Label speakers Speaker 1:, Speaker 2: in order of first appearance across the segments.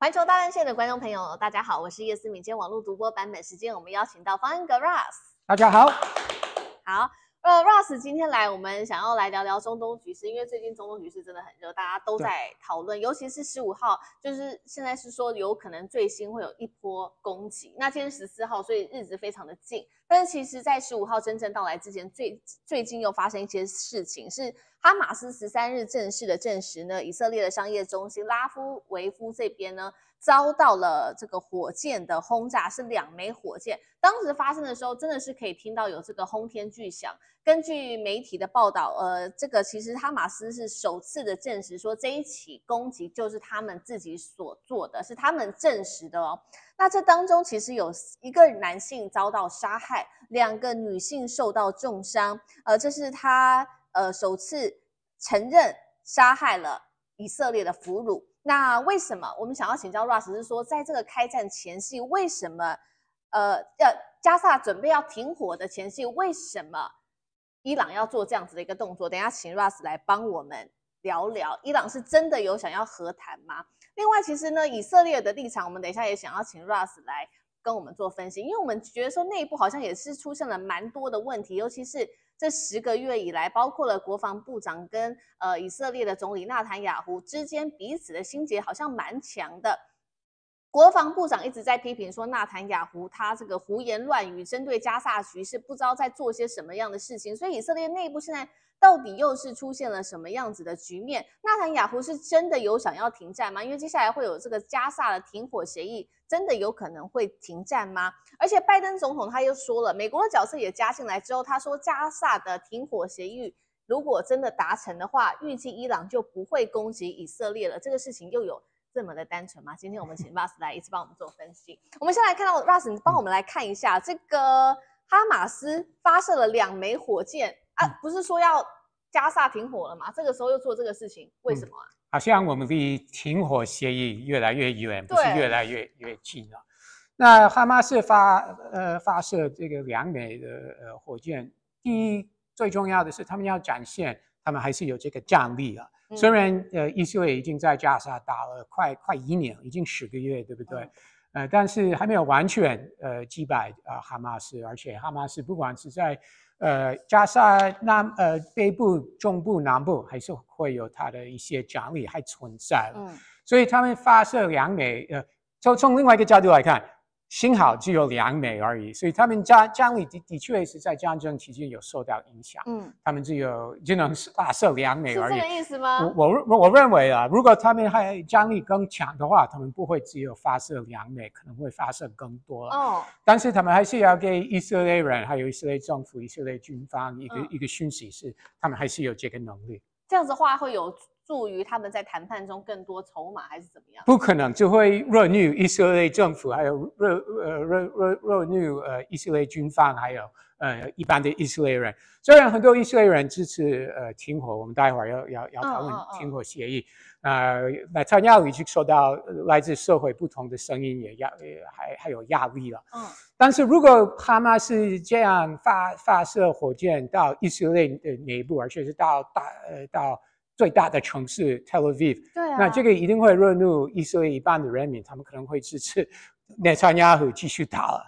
Speaker 1: 环球大连线的观众朋友，大家好，我是叶思敏。今天网络独播版本时间，我们邀请到方恩格拉斯。大家好，好。那 Russ 今天来，我们想要来聊聊中东局势，因为最近中东局势真的很热，大家都在讨论，尤其是十五号，就是现在是说有可能最新会有一波攻击。那今天十四号，所以日子非常的近。但是其实，在十五号真正到来之前，最最近又发生一些事情，是哈马斯十三日正式的证实呢，以色列的商业中心拉夫维夫这边呢。遭到了这个火箭的轰炸，是两枚火箭。当时发生的时候，真的是可以听到有这个轰天巨响。根据媒体的报道，呃，这个其实哈马斯是首次的证实说，这一起攻击就是他们自己所做的，是他们证实的哦。那这当中其实有一个男性遭到杀害，两个女性受到重伤。呃，这是他呃首次承认杀害了以色列的俘虏。那为什么我们想要请教 Russ？是说，在这个开战前夕，为什么，呃，要加沙准备要停火的前夕，为什么伊朗要做这样子的一个动作？等下请 Russ 来帮我们聊聊，伊朗是真的有想要和谈吗？另外，其实呢，以色列的立场，我们等一下也想要请 Russ 来跟我们做分析，因为我们觉得说内部好像也是出现了蛮多的问题，尤其是。这十个月以来，包括了国防部长跟呃以色列的总理纳坦雅胡之间彼此的心结，好像蛮强的。国防部长一直在批评说，纳坦雅胡他这个胡言乱语，针对加沙局势不知道在做些什么样的事情。所以以色列内部现在到底又是出现了什么样子的局面？纳坦雅胡是真的有想要停战吗？因为接下来会有这个加沙的停火协议，真的有可能会停战吗？而且拜登总统他又说了，美国的角色也加进来之后，他说加萨的停火协议如果真的达成的话，预计伊朗就不会攻击以色列了。这个事情又有。这么的单纯吗？今天我们请 Russ 来一次帮我们做分析。我们先来看到 Russ，帮我们来看一下这个哈马斯发射了两枚火箭啊，不是说要加萨停火了吗？这个时候又做这个事情，为什
Speaker 2: 么啊？好，像我们离停火协议越来越远，不是越来越越近了，那哈马斯发
Speaker 1: 呃发射这个
Speaker 2: 两枚的呃火箭，第一最重要的是他们要展现他们还是有这个战力啊。虽然呃，以色列已经在加沙打了快快一年，已经十个月，对不对？呃，但是还没有完全呃击败啊哈马斯，而且哈马斯不管是在呃加沙南呃北部、中部、南部，还是会有它的一些奖励还存在。嗯，所以他们发射两枚呃，从从另外一个角度来看。幸好只有两枚而已，所以他们家家里的确是在战争期间有受到影响。嗯，他们只有只能发射两枚而已。是这个意思吗？我我我认为啊，如果他们还战力更强的话，他们不会只有发射两枚，可能会发射更多。哦，但是他们还是要给以色列人，还有以色列政府、以色列军方一个一个讯息，是他们还是有这个能力。
Speaker 1: 这样子的话会有。助于他们在谈判中更多筹码，还是怎么样？
Speaker 2: 不可能，就会弱虐以色列政府，还有弱呃弱弱弱虐呃以色列军方，还有呃一般的以色列人。虽然很多以色列人支持呃停火，我们待会儿要要要讨论停火协议。呃，马塔亚已经受到来自社会不同的声音，也压也还还有压力了。嗯，但是如果哈马是这样发发射火箭到以色列的内部，而且是到大呃到。最大的城市 Tel Aviv，那这个一定会惹怒以色列一半的人民，他们可能会支持 Netanyahu 继续打了。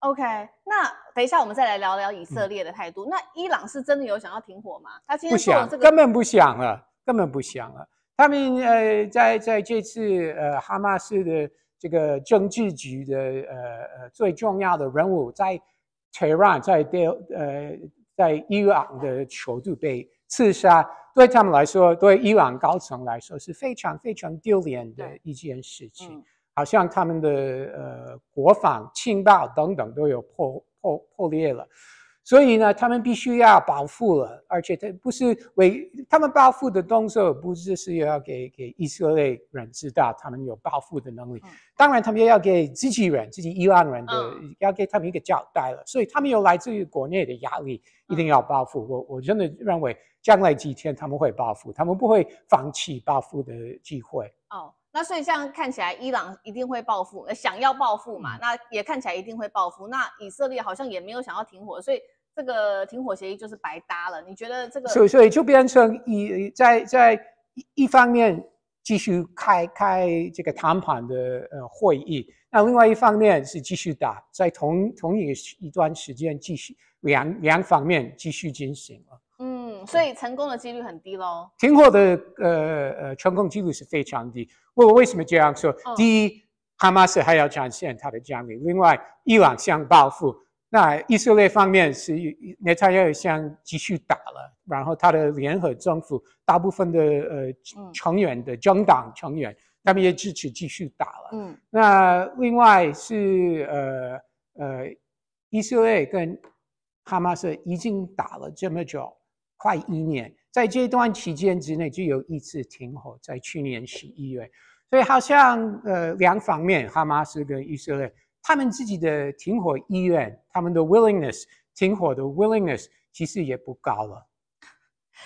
Speaker 1: OK，那等一下我们再来聊聊以色列的态度。那伊朗是真的有想要停火吗？他今天不想，根本
Speaker 2: 不想了，根本不想了。他们呃，在在这次呃哈马斯的这个政治局的呃呃最重要的人物在 Tehran，在德呃在伊朗的首都被刺杀。对他们来说，对伊朗高层来说是非常非常丢脸的一件事情，好像他们的呃国防情报等等都有破破破裂了。所以呢，他们必须要保护了，而且他不是为他们报复的动作，不只是要给给以色列人知道他们有报复的能力。当然，他们要给自己人、自己伊朗人的，要给他们一个交代了。所以他们有来自于国内的压力，一定要报复。我我真的认为，将来几天他们会报复，他们不会放弃报复的机会。
Speaker 1: 哦，那所以这样看起来，伊朗一定会报复，想要报复嘛？那也看起来一定会报复。那以色列好像也没有想要停火，所以。这个停火协议就是白搭了，你觉得这个？所以，所以就
Speaker 2: 变成一在在一一方面继续开开这个谈判的呃会议，那另外一方面是继续打，在同同一一段时间继续两两方面继续进行了。
Speaker 1: 嗯，所以成功的几率很低喽。
Speaker 2: 停火的呃呃成功几率是非常低。我为什么这样说？第一，哈马斯还要展现他的战硬；，另外，伊朗想报复。那以色列方面是 n e t a n 想继续打了，然后他的联合政府大部分的呃成员的政党成员，他们也支持继续打了。嗯，那另外是呃呃，以色列跟哈马斯已经打了这么久，快一年，在这段期间之内就有一次停火，在去年十一月，所以好像呃两方面，哈马斯跟以色列。他们自己的停火意愿，他们的 willingness 停火的 willingness 其实也不高了。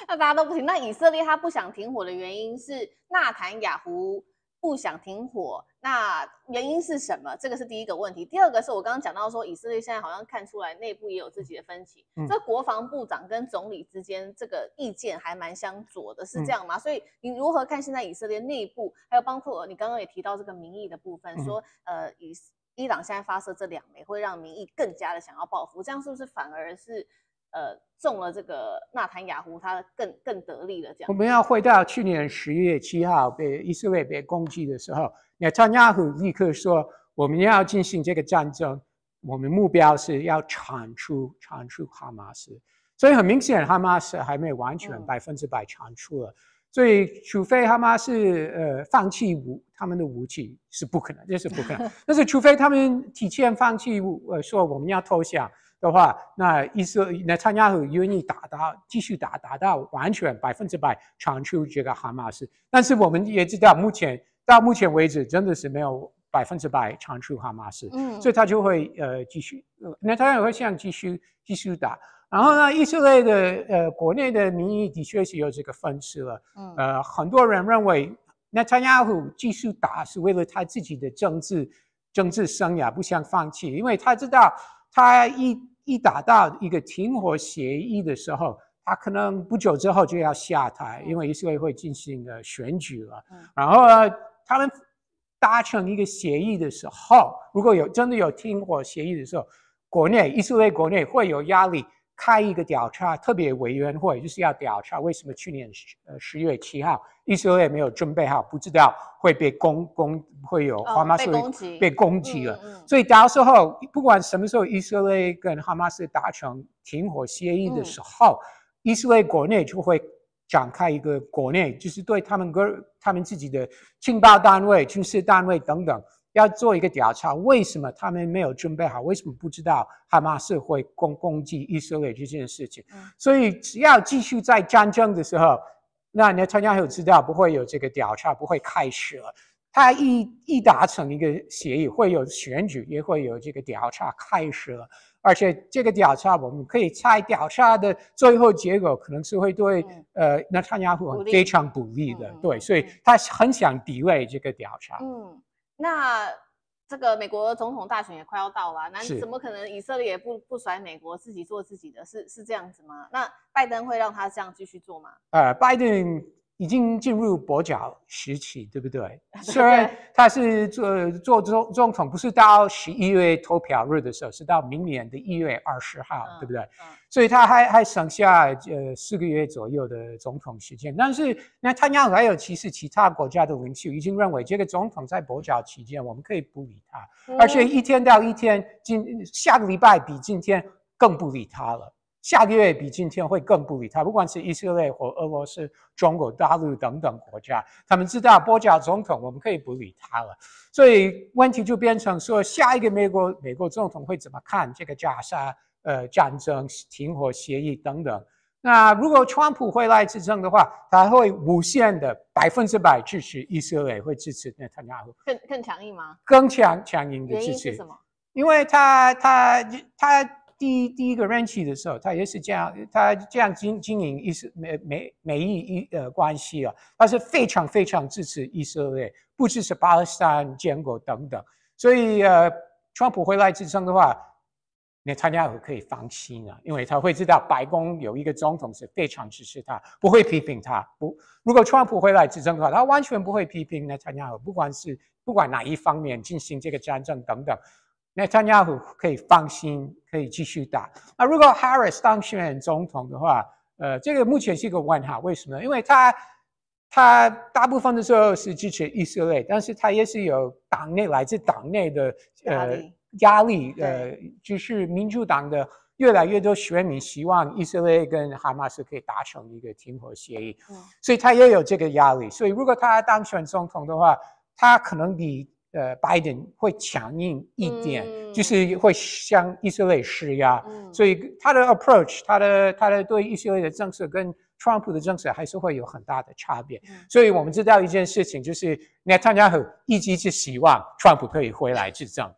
Speaker 1: 那大家都不停，那以色列他不想停火的原因是纳坦雅胡不想停火，那原因是什么？这个是第一个问题。第二个是我刚刚讲到说，以色列现在好像看出来内部也有自己的分歧，这国防部长跟总理之间这个意见还蛮相左的，是这样吗？所以你如何看现在以色列内部，还有包括你刚刚也提到这个民意的部分，说呃以。伊朗现在发射这两枚，会让民意更加的想要报复，这样是不是反而是呃中了这个纳坦雅胡他更更得力的这样？我们要
Speaker 2: 回到去年十月七号被以色列被攻击的时候，纳坦雅胡立刻说我们要进行这个战争，我们目标是要铲除铲除哈马斯，所以很明显哈马斯还没有完全百分之百铲除了。所以，除非哈马斯呃放弃武他们的武器是不可能，这是不可能。但是，除非他们提前放弃武，呃，说我们要投降的话，那意思那参加后愿意打到继续打打到完全百分之百铲出这个哈马斯。但是我们也知道，目前到目前为止，真的是没有百分之百铲出哈马斯。嗯，所以他就会呃继续，那他也会像继续继续打。然后呢，以色列的呃国内的民意的确是有这个分歧了。嗯，呃，很多人认为，那蔡亚虎继续打是为了他自己的政治政治生涯，不想放弃，因为他知道他一一打到一个停火协议的时候，他可能不久之后就要下台，因为以色列会进行一个选举了。然后呢，他们达成一个协议的时候，如果有真的有停火协议的时候，国内以色列国内会有压力。开一个调查特别委员会，就是要调查为什么去年十呃十一月七号以色列没有准备好，不知道会被攻攻会有哈马斯被攻击了。所以到时候不管什么时候，以色列跟哈马斯达成停火协议的时候，以色列国内就会展开一个国内，就是对他们个他们自己的情报单位、军事单位等等。要做一个调查，为什么他们没有准备好？为什么不知道哈马斯会攻攻击以色列这件事情？所以只要继续在战争的时候，那那特朗普知道不会有这个调查不会开始了。他一一达成一个协议，会有选举，也会有这个调查开始了。而且这个调查，我们可以猜调查的最后结果可能是会对呃那特朗普非常不利的。对，所以他很想抵赖这个调查。
Speaker 1: 嗯。那这个美国总统大选也快要到了，那怎么可能以色列也不不甩美国自己做自己的是是这样子吗？那拜登会让他这样继续做吗？
Speaker 2: 呃，拜登。已经进入跛脚时期，对不对？虽然他是做做总总统，不是到十一月投票日的时候，是到明年的一月二十号，对不对？所以他还还剩下呃四个月左右的总统时间。但是那他要还有其其他国家的领袖已经认为这个总统在跛脚期间，我们可以不理他，而且一天到一天，今下个礼拜比今天更不理他了。下个月比今天会更不理他，不管是以色列或俄罗斯、中国大陆等等国家，他们知道波加总统，我们可以不理他了。所以问题就变成说，下一个美国美国总统会怎么看这个加沙？呃，战争停火协议等等。那如果川普回来执政的话，他会无限的百分之百支持以色列，会支持那他那会
Speaker 1: 更更强硬吗？
Speaker 2: 更强强硬的，支持什
Speaker 1: 因为他他他。第
Speaker 2: 一第一个 r a n c h 的时候，他也是这样，他这样经经营，也是美美美意一呃关系啊。他是非常非常支持以色列，不支持巴勒斯坦、坚果等等。所以呃，川普回来执政的话，那参加可以放心啊，因为他会知道白宫有一个总统是非常支持他，不会批评他。不，如果川普回来执政的话，他完全不会批评那参加不管是不管哪一方面进行这个战争等等。那他尼亚可以放心，可以继续打。那如果 Harris 当选总统的话，呃，这个目前是一个问号。为什么？因为他他大部分的时候是支持以色列，但是他也是有党内来自党内的呃压力，呃，就是民主党的越来越多选民希望以色列跟哈马斯可以达成一个停火协议，所以他也有这个压力。所以如果他当选总统的话，他可能比。呃，拜登会强硬一点，就是会向以色列施压，所以他的 approach，他的他的对以色列的政策跟 Trump 的政策还是会有很大的差别。所以我们知道一件事情，就是 Netanyahu 一直是希望 Trump 可以回来执政。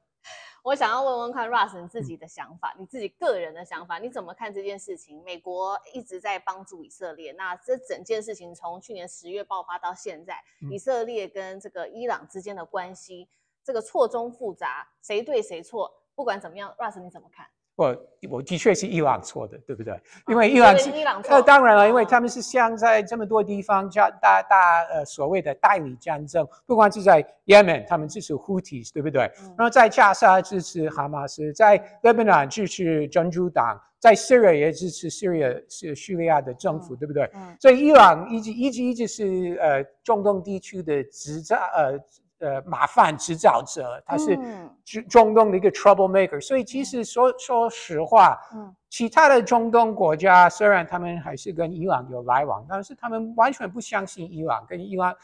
Speaker 1: 我想要问问看，Russ，你自己的想法，你自己个人的想法，你怎么看这件事情？美国一直在帮助以色列，那这整件事情从去年十月爆发到现在，以色列跟这个伊朗之间的关系，这个错综复杂，谁对谁错，不管怎么样，Russ，你怎么看？
Speaker 2: 我我的确是伊朗错的，对不对？因为伊朗是伊朗错。当然了，因为他们是像在这么多地方叫大大呃所谓的代理战争，不管是在 Yemen，他们支持 Houthis，对不对？然后在加沙支持哈马斯，在 Lebanon 支持真主党，在 Syria 也支持 Syria 是叙利亚的政府，对不对？所以伊朗一直一直一直是呃中东地区的执掌呃。呃，麻烦制造者，他是中东的一个 trouble maker。所以，其实说说实话，其他的中东国家虽然他们还是跟伊朗有来往，但是他们完全不相信伊朗，跟伊朗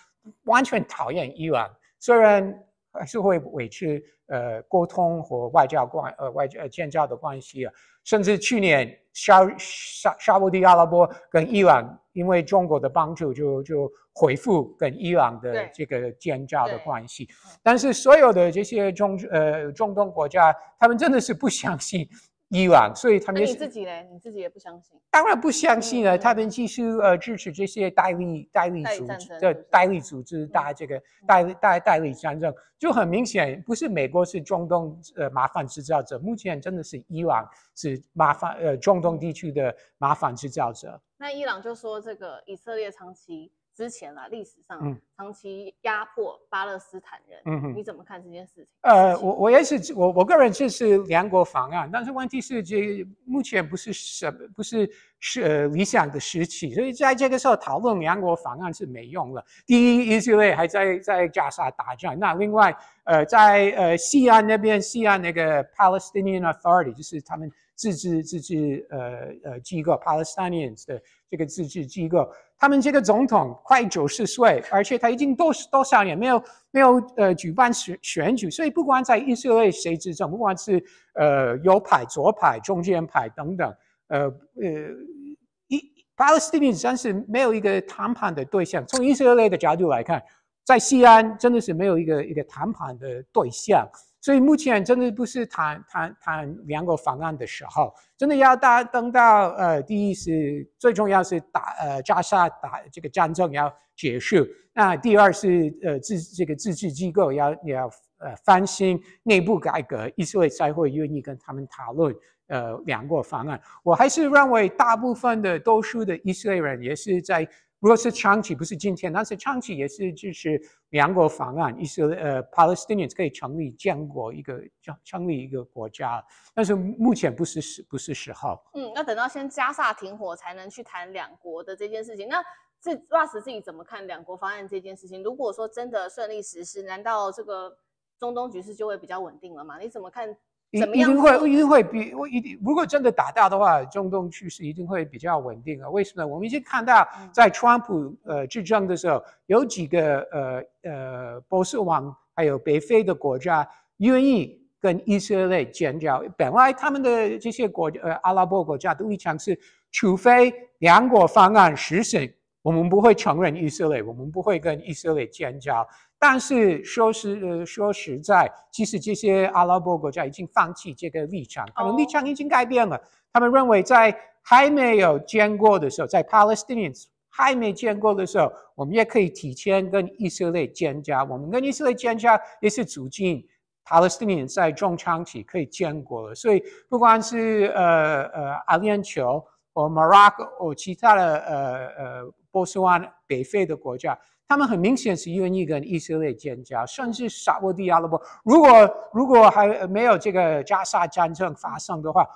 Speaker 2: 完全讨厌伊朗。虽然还是会维持呃沟通和外交关呃外交建交的关系啊。甚至去年，沙沙沙地阿拉伯跟伊朗，因为中国的帮助，就就恢复跟伊朗的这个建交的关系。但是，所有的这些中呃中东国家，他们真的是不相信。伊朗，所以他们你自
Speaker 1: 己嘞？你自己也不相信？
Speaker 2: 当然不相信了。他们继续呃支持这些代理代理组织的代理组织打这个代代代理战争，就很明显，不是美国是中东呃麻烦制造者，目前真的是伊朗是麻烦呃中东地区的麻烦制造者。
Speaker 1: 那伊朗就说这个以色列长期。之前啊，历史上长期压迫巴勒斯坦人，你怎么看这件事？情？
Speaker 2: 呃，我我也是，我我个人支持两国方案，但是问题是，这目前不是什不是是理想的时期，所以在这个时候讨论两国方案是没用了。第一，以色列还在在加沙打仗；那另外，呃，在呃西安那边，西安那个 Palestinian Authority 就是他们自治自治呃呃机构，Palestinians。的。这个自治机构，他们这个总统快九十岁，而且他已经多多少年没有没有呃举办选选举，所以不管在以色列谁执政，不管是呃右派、左派、中间派等等，呃呃，巴勒斯坦是没有一个谈判的对象。从以色列的角度来看，在西安真的是没有一个一个谈判的对象。所以目前真的不是谈谈谈两国方案的时候，真的要到等到呃，第一是最重要是打呃加沙打这个战争要结束，那第二是呃自这个自治机构要要呃翻新内部改革，以色列才会愿意跟他们讨论呃两国方案。我还是认为大部分的多数的以色列人也是在。如果是长期不是今天，但是长期也是就是两国方案，色列呃，Palestinians 可以成立建国一个，成立一个国家，但是目前不是时，不是时候。
Speaker 1: 嗯，那等到先加萨停火，才能去谈两国的这件事情。那这 Russ 自己怎么看两国方案这件事情？如果说真的顺利实施，难道这个中东局势就会比较稳定了吗？你怎么看？一一定会一
Speaker 2: 定会比我一定如果真的打掉的话，中东局势一定会比较稳定啊！为什么？我们已经看到，在川普呃执政的时候，有几个呃呃波斯王还有北非的国家愿意跟以色列建交，本来他们的这些国呃阿拉伯国家都一向是，除非两国方案实行。我们不会承认以色列，我们不会跟以色列建交。但是说实呃说实在，其实这些阿拉伯国家已经放弃这个立场，他们立场已经改变了，他们认为在还没有肩过的时候，在 Palestinians 还没肩过的时候，我们也可以提前跟以色列建交。我们跟以色列建交，也是促进 Palestinians 在中长期可以建国。所以不管是呃呃阿联酋或 Morocco 或其他的呃呃。波斯湾、北非的国家，他们很明显是愿意跟以色列建交，甚至沙地阿拉伯。如果如果还没有这个加沙战争发生的话，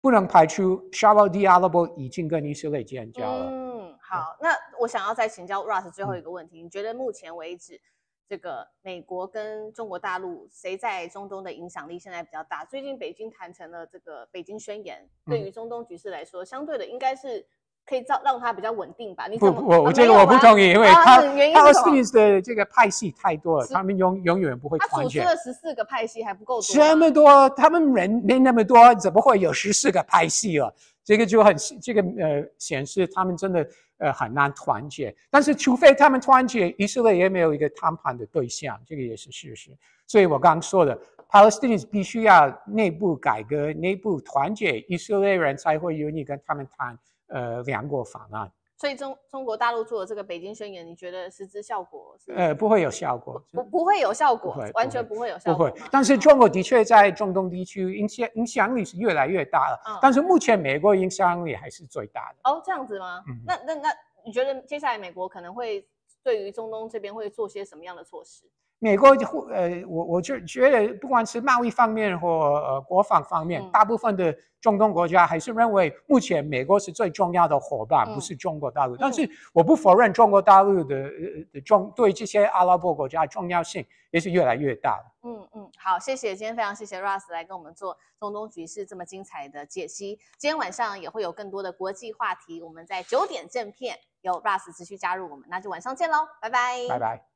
Speaker 2: 不能排除沙地阿拉伯已经跟以色列建交了。
Speaker 1: 嗯，好，那我想要再请教 Russ 最后一个问题：你觉得目前为止，这个美国跟中国大陆谁在中东的影响力现在比较大？最近北京谈成了这个北京宣言，对于中东局势来说，相对的应该是。可以造让他比较稳定吧。不不，我这个我不同意，因为他 p a l e s t i
Speaker 2: n 的这个派系太多了，他们永永远不会团结。他组织了
Speaker 1: 十四个派系还不够多。这么
Speaker 2: 多，他们人没那么多，怎么会有十四个派系啊？这个就很这个呃显示他们真的呃很难团结。但是，除非他们团结，以色列也没有一个谈判的对象，这个也是事实。所以我刚说的，Palestine 必须要内部改革、内部团结，以色列人才会有你跟他们谈。呃，两国法案。
Speaker 1: 所以中中国大陆做的这个北京宣言，你觉得实质效果？是？呃，
Speaker 2: 不会有效果，不
Speaker 1: 不会有效果，完全不会有效果。
Speaker 2: 不会。但是中国的确在中东地区影响影响力是越来越大了。嗯。但是目前美国影响力还是最大
Speaker 1: 的。哦，这样子吗？嗯。那那那，你觉得接下来美国可能会对于中东这边会做些什么样的措施？
Speaker 2: 美国呃，我我就觉得，不管是贸易方面或呃国防方面，大部分的中东国家还是认为目前美国是最重要的伙伴，不是中国大陆。但是我不否认中国大陆的重对这些阿拉伯国家重要性也是越来越大。
Speaker 1: 嗯嗯，好，谢谢，今天非常谢谢 Russ 来跟我们做中东局势这么精彩的解析。今天晚上也会有更多的国际话题，我们在九点正片有 Russ 持续加入我们，那就晚上见喽，拜拜，拜拜。